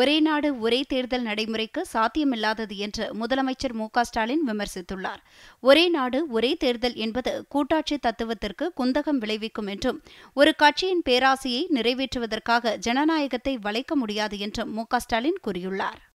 ஒரே நாடு ஒரே தேர்தல் நடைமுறைக்கு சாத்தியமில்லாதது என்று முதலமைச்சர் மு ஸ்டாலின் விமர்சித்துள்ளார் ஒரே நாடு ஒரே தேர்தல் என்பது கூட்டாட்சி தத்துவத்திற்கு குந்தகம் விளைவிக்கும் என்றும் ஒரு கட்சியின் பேராசையை நிறைவேற்றுவதற்காக ஜனநாயகத்தை வளைக்க முடியாது என்றும் மு ஸ்டாலின் கூறியுள்ளார்